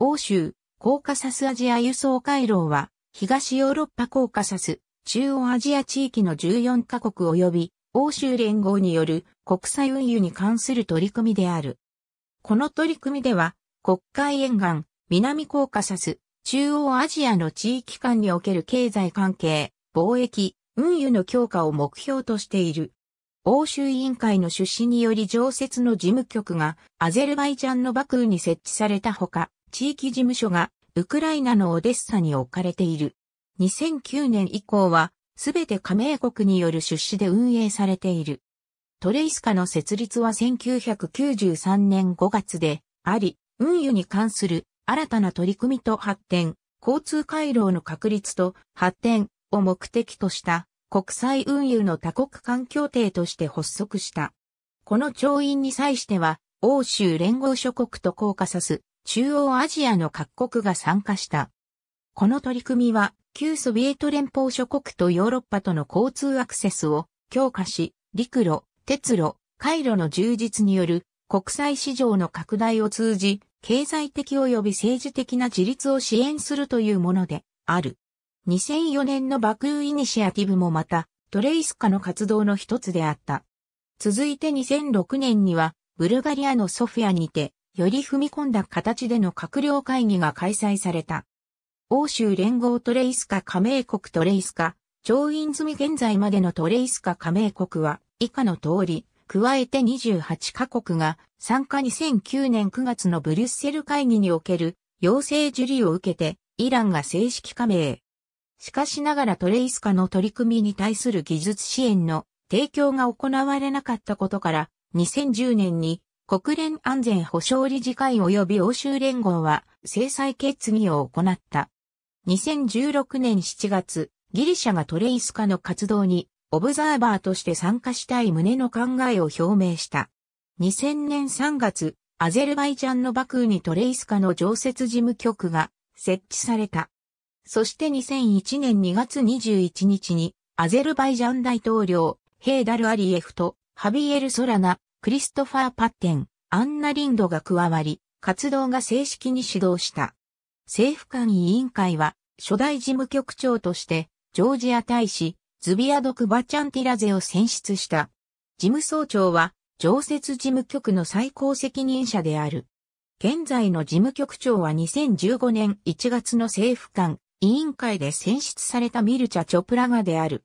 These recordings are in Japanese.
欧州、コーカサスアジア輸送回廊は、東ヨーロッパコーカサス、中央アジア地域の14カ国及び、欧州連合による国際運輸に関する取り組みである。この取り組みでは、国会沿岸、南コーカサス、中央アジアの地域間における経済関係、貿易、運輸の強化を目標としている。欧州委員会の出資により常設の事務局がアゼルバイジャンのバクーに設置されたほか、地域事務所がウクライナのオデッサに置かれている。2009年以降は、すべて加盟国による出資で運営されている。トレイスカの設立は1993年5月であり、運輸に関する新たな取り組みと発展、交通回廊の確立と発展を目的とした国際運輸の多国間協定として発足した。この調印に際しては、欧州連合諸国とコーカサス、中央アジアの各国が参加した。この取り組みは、旧ソビエト連邦諸国とヨーロッパとの交通アクセスを強化し、陸路、鉄路、回路の充実による国際市場の拡大を通じ、経済的及び政治的な自立を支援するというものである。2004年のバクーイニシアティブもまた、トレイスカの活動の一つであった。続いて2006年には、ブルガリアのソフィアにて、より踏み込んだ形での閣僚会議が開催された。欧州連合トレイスカ加盟国トレイスカ、調印済み現在までのトレイスカ加盟国は以下の通り、加えて28カ国が参加2009年9月のブリュッセル会議における要請受理を受けてイランが正式加盟。しかしながらトレイスカの取り組みに対する技術支援の提供が行われなかったことから2010年に国連安全保障理事会及び欧州連合は制裁決議を行った。2016年7月、ギリシャがトレイスカの活動にオブザーバーとして参加したい旨の考えを表明した。2000年3月、アゼルバイジャンのバクーにトレイスカの常設事務局が設置された。そして2001年2月21日にアゼルバイジャン大統領、ヘーダル・アリエフとハビエル・ソラナ、クリストファー・パッテン、アンナ・リンドが加わり、活動が正式に始動した。政府間委員会は、初代事務局長として、ジョージア大使、ズビアド・クバチャンティラゼを選出した。事務総長は、常設事務局の最高責任者である。現在の事務局長は2015年1月の政府間委員会で選出されたミルチャ・チョプラガである。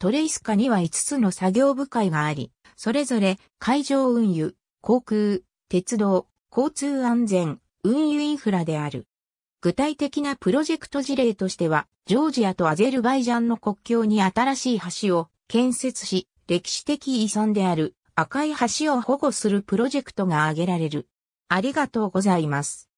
トレイスカには5つの作業部会があり、それぞれ海上運輸、航空、鉄道、交通安全、運輸インフラである。具体的なプロジェクト事例としては、ジョージアとアゼルバイジャンの国境に新しい橋を建設し、歴史的遺産である赤い橋を保護するプロジェクトが挙げられる。ありがとうございます。